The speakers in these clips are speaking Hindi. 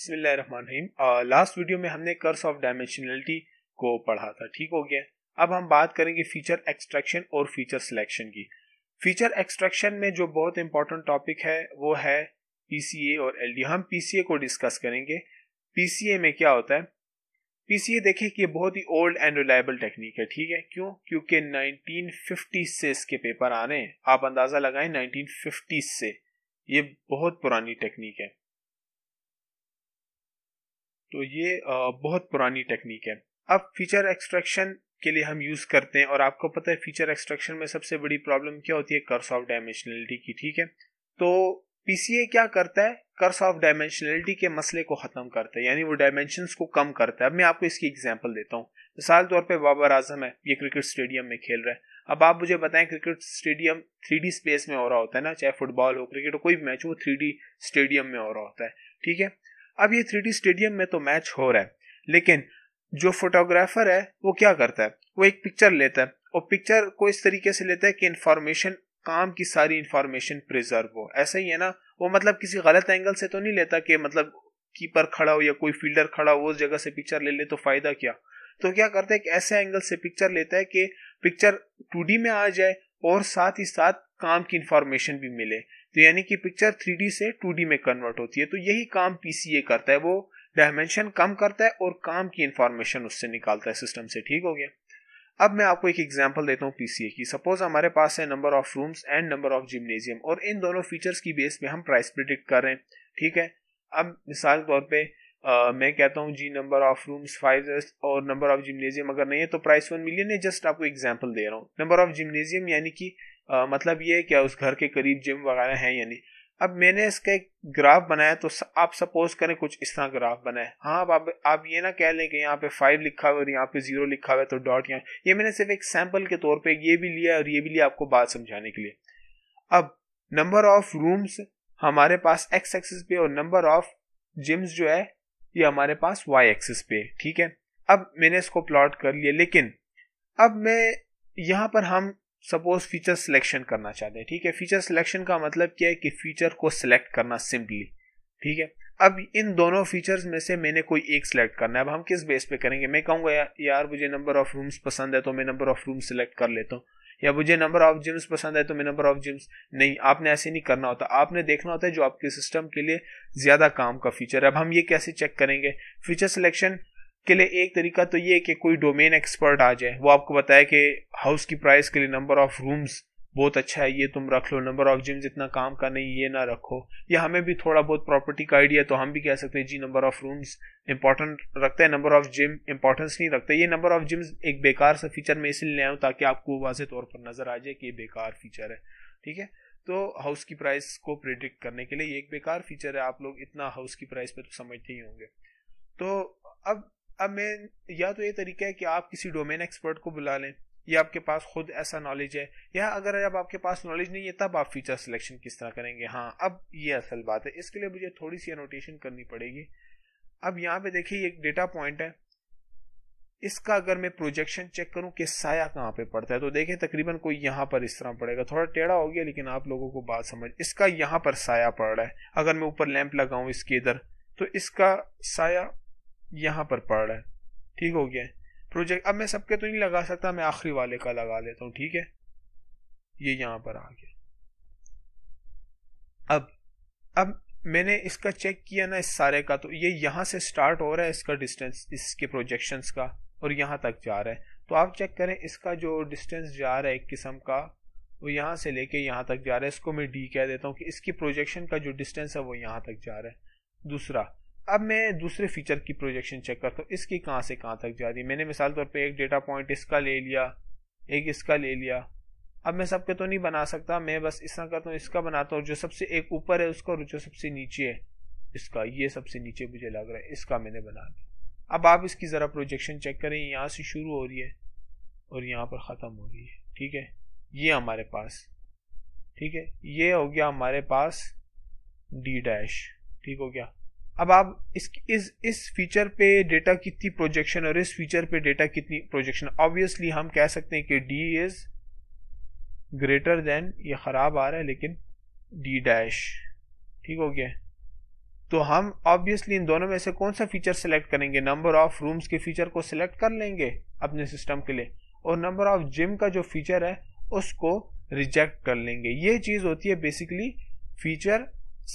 बसमीम लास्ट वीडियो में हमने कर्स ऑफ डायमेंशनलिटी को पढ़ा था ठीक हो गया अब हम बात करेंगे फीचर एक्सट्रैक्शन और फीचर सिलेक्शन की फीचर एक्सट्रैक्शन में जो बहुत इंपॉर्टेंट टॉपिक है वो है पीसीए और एलडी हम पीसीए को डिस्कस करेंगे पीसीए में क्या होता है पीसीए देखें कि ये बहुत ही ओल्ड एंड रिलायबल टेक्निक है ठीक है क्यों क्योंकि 1950 से इसके पेपर आ रहे हैं आप अंदाज़ा लगाएं 1950 से ये बहुत पुरानी टेक्निक है तो ये बहुत पुरानी टेक्निक है अब फीचर एक्सट्रैक्शन के लिए हम यूज़ करते हैं और आपको पता है फीचर एक्सट्रैक्शन में सबसे बड़ी प्रॉब्लम क्या होती है कर्स ऑफ डायमेंशनलिटी की ठीक है तो पीसीए क्या करता है कर्स ऑफ डायमेंशनलिटी के मसले को ख़त्म करता है यानी वो डायमेंशन को कम करता है अब मैं आपको इसकी एग्जाम्पल देता हूँ मिसाल तौर पर बाबर आजम है ये क्रिकेट स्टेडियम में खेल रहा है अब आप मुझे बताएं क्रिकेट स्टेडियम थ्री स्पेस में हो रहा होता है ना चाहे फुटबॉल हो क्रिकेट हो कोई भी मैच हो थ्री स्टेडियम में हो रहा होता है ठीक है अब ये थ्री स्टेडियम में तो मैच हो रहा है लेकिन जो फोटोग्राफर है वो क्या करता है वो एक पिक्चर लेता है और पिक्चर को इस तरीके से लेता है कि इंफॉर्मेशन काम की सारी इंफॉर्मेशन प्रिजर्व हो ऐसा ही है ना वो मतलब किसी गलत एंगल से तो नहीं लेता कि मतलब कीपर खड़ा हो या कोई फील्डर खड़ा हो उस जगह से पिक्चर ले ले तो फायदा क्या तो क्या करता है कि ऐसे एंगल से पिक्चर लेता है कि पिक्चर टू में आ जाए और साथ ही साथ काम की इंफॉर्मेशन भी मिले तो यानी कि पिक्चर थ्री से टू में कन्वर्ट होती है तो यही काम पीसीए करता है वो डायमेंशन कम करता है और काम की इंफॉर्मेशन उससे निकालता है सिस्टम से ठीक हो गया अब मैं आपको एक एग्जांपल देता हूँ पीसीए की सपोज हमारे पास है number of rooms and number of gymnasium और इन दोनों फीचर्स की बेस पे हम प्राइस प्रिडिक्ट कर रहे हैं ठीक है अब मिसाल के तौर पे मैं कहता हूँ जी नंबर ऑफ रूम्स फाइव और नंबर ऑफ जिमनेजियम अगर नहीं है तो प्राइस वन मिलियन है जस्ट आपको एग्जाम्पल दे रहा हूँ नंबर ऑफ जिमनेजियम यानी कि uh, मतलब ये है क्या उस घर के करीब जिम वगैरह है यानी अब मैंने इसका एक ग्राफ बनाया तो आप सपोज करें कुछ इस तरह ग्राफ बनाए हाँ अब आप, आप ये ना कह लें कि यहाँ पे फाइव लिखा हुआ और यहाँ पे जीरो लिखा हुआ है तो डॉट यहाँ ये मैंने सिर्फ एक सैम्पल के तौर पे ये भी लिया और ये भी लिया आपको बात समझाने के लिए अब नंबर ऑफ रूम्स हमारे पास एक्स एक्सेस पे और नंबर ऑफ जिम्स जो है ये हमारे पास y एक्सिस पे ठीक है अब मैंने इसको प्लॉट कर लिया लेकिन अब मैं यहाँ पर हम सपोज फीचर सिलेक्शन करना चाहते हैं ठीक है फीचर सिलेक्शन का मतलब क्या है कि फीचर को सिलेक्ट करना सिंपली ठीक है अब इन दोनों फीचर्स में से मैंने कोई एक सिलेक्ट करना है अब हम किस बेस पे करेंगे मैं कहूँगा यार मुझे नंबर ऑफ़ रूम्स पसंद है तो मैं नंबर ऑफ़ रूम सिलेक्ट कर लेता हूँ या मुझे नंबर ऑफ जिम्स पसंद है तो मैं नंबर ऑफ जिम्स नहीं आपने ऐसे नहीं करना होता आपने देखना होता है जो आपके सिस्टम के लिए ज़्यादा काम का फीचर है अब हम ये कैसे चेक करेंगे फीचर सिलेक्शन के लिए एक तरीका तो ये कि कोई डोमेन एक्सपर्ट आ जाए वो आपको बताए कि हाउस की प्राइस के लिए नंबर ऑफ रूम्स बहुत अच्छा है ये तुम रख लो नंबर ऑफ जिम्स इतना काम का नहीं ये ना रखो या हमें भी थोड़ा बहुत प्रॉपर्टी का आइडिया तो हम भी कह सकते हैं जी नंबर ऑफ रूम्स इंपॉर्टेंट रखते हैं नंबर ऑफ जिम इंपॉर्टेंस नहीं रखते ये नंबर ऑफ जिम्स एक बेकार सा फीचर मैं इसलिए ले ताकि आपको वाजे तौर पर नजर आ जाए कि ये बेकार फीचर है ठीक है तो हाउस की प्राइस को प्रिडिक्ट करने के लिए ये एक बेकार फीचर है आप लोग इतना हाउस की प्राइस पर तो समझते ही होंगे तो अब अब मैं या तो ये तरीका है कि आप किसी डोमेन एक्सपर्ट को बुला लें ये आपके पास खुद ऐसा नॉलेज है या अगर अब आपके पास नॉलेज नहीं है तब आप फीचर सिलेक्शन किस तरह करेंगे हाँ अब ये असल बात है इसके लिए मुझे थोड़ी सी अनोटेशन करनी पड़ेगी अब यहाँ पे देखिए एक डेटा पॉइंट है इसका अगर मैं प्रोजेक्शन चेक करूं कि साया कहाँ पे पड़ता है तो देखें तकरीबन कोई यहाँ पर इस तरह पड़ेगा थोड़ा टेढ़ा हो गया लेकिन आप लोगों को बात समझ इसका यहाँ पर साया पड़ रहा है अगर मैं ऊपर लैंप लगाऊं इसके इधर तो इसका साया यहाँ पर पड़ रहा है ठीक हो गया प्रोजेक्ट अब मैं सबके तो नहीं लगा सकता मैं आखिरी वाले का लगा लेता हूँ ठीक है ये यहाँ पर आ गया अब अब मैंने इसका चेक किया ना इस सारे का तो ये यहाँ से स्टार्ट हो रहा है इसका डिस्टेंस इसके प्रोजेक्शन का और यहाँ तक जा रहा है तो आप चेक करें इसका जो डिस्टेंस जा रहा है एक किस्म का वो यहाँ से लेके यहाँ तक जा रहा है इसको मैं डी कह देता हूँ कि इसकी प्रोजेक्शन का जो डिस्टेंस है वो यहाँ तक जा रहा है दूसरा अब मैं दूसरे फीचर की प्रोजेक्शन चेक करता हूँ इसकी कहाँ से कहाँ तक जा रही है मैंने मिसाल तौर पर एक डेटा पॉइंट इसका ले लिया एक इसका ले लिया अब मैं सबके तो नहीं बना सकता मैं बस इस करता हूँ इसका बनाता हूँ जो सबसे एक ऊपर है उसका और जो सबसे नीचे है इसका ये सबसे नीचे मुझे लग रहा है इसका मैंने बना दिया अब आप इसकी ज़रा प्रोजेक्शन चेक करें यहाँ से शुरू हो रही है और यहाँ पर ख़त्म हो रही है ठीक है ये हमारे पास ठीक है ये हो गया हमारे पास डी डैश ठीक हो गया अब आप इस इस इस फीचर पे डेटा कितनी प्रोजेक्शन और इस फीचर पे डेटा कितनी प्रोजेक्शन ऑब्वियसली हम कह सकते हैं कि डी इज ग्रेटर देन ये ख़राब आ रहा है लेकिन डी डैश ठीक हो गया तो हम ऑब्वियसली इन दोनों में से कौन सा फीचर सेलेक्ट करेंगे नंबर ऑफ रूम्स के फीचर को सिलेक्ट कर लेंगे अपने सिस्टम के लिए और नंबर ऑफ जिम का जो फीचर है उसको रिजेक्ट कर लेंगे ये चीज़ होती है basically feature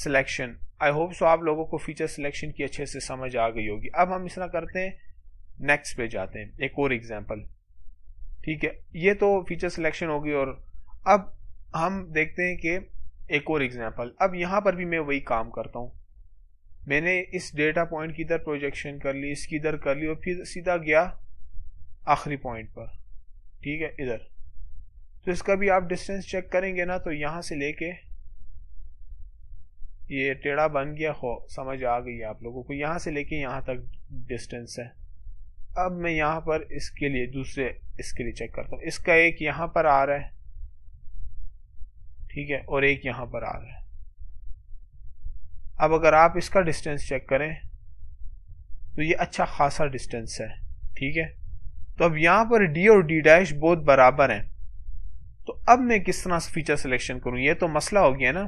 selection I hope so आप लोगों को फीचर सिलेक्शन की अच्छे से समझ आ गई होगी अब हम इस तरह करते हैं नेक्स्ट पे जाते हैं एक और एग्जाम्पल ठीक है ये तो फीचर सिलेक्शन होगी और अब हम देखते हैं कि एक और एग्जाम्पल अब यहां पर भी मैं वही काम करता हूं मैंने इस डेटा पॉइंट की इधर प्रोजेक्शन कर ली इसकी इधर कर ली और फिर सीधा गया आखिरी पॉइंट पर ठीक है इधर तो इसका भी आप डिस्टेंस चेक करेंगे ना तो यहां से लेके ये टेढ़ा बन गया हो समझ आ गई आप लोगों को यहाँ से लेके यहाँ तक डिस्टेंस है अब मैं यहाँ पर इसके लिए दूसरे इसके लिए चेक करता हूँ इसका एक यहाँ पर आ रहा है ठीक है और एक यहाँ पर आ रहा है अब अगर आप इसका डिस्टेंस चेक करें तो ये अच्छा खासा डिस्टेंस है ठीक है तो अब यहाँ पर डी और डी डैश बहुत बराबर हैं तो अब मैं किस तरह से फीचर सिलेक्शन करूँ ये तो मसला हो गया ना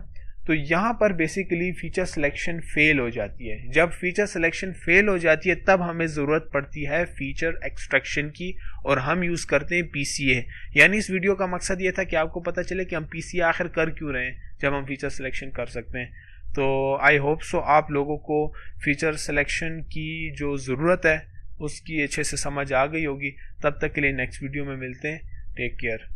तो यहाँ पर बेसिकली फीचर सिलेक्शन फेल हो जाती है जब फीचर सिलेक्शन फेल हो जाती है तब हमें ज़रूरत पड़ती है फीचर एक्सट्रैक्शन की और हम यूज़ करते हैं पीसीए यानी इस वीडियो का मकसद ये था कि आपको पता चले कि हम पीसीए आखिर कर क्यों रहे हैं जब हम फीचर सिलेक्शन कर सकते हैं तो आई होप सो आप लोगों को फीचर सिलेक्शन की जो ज़रूरत है उसकी अच्छे से समझ आ गई होगी तब तक के लिए नेक्स्ट वीडियो में मिलते हैं टेक केयर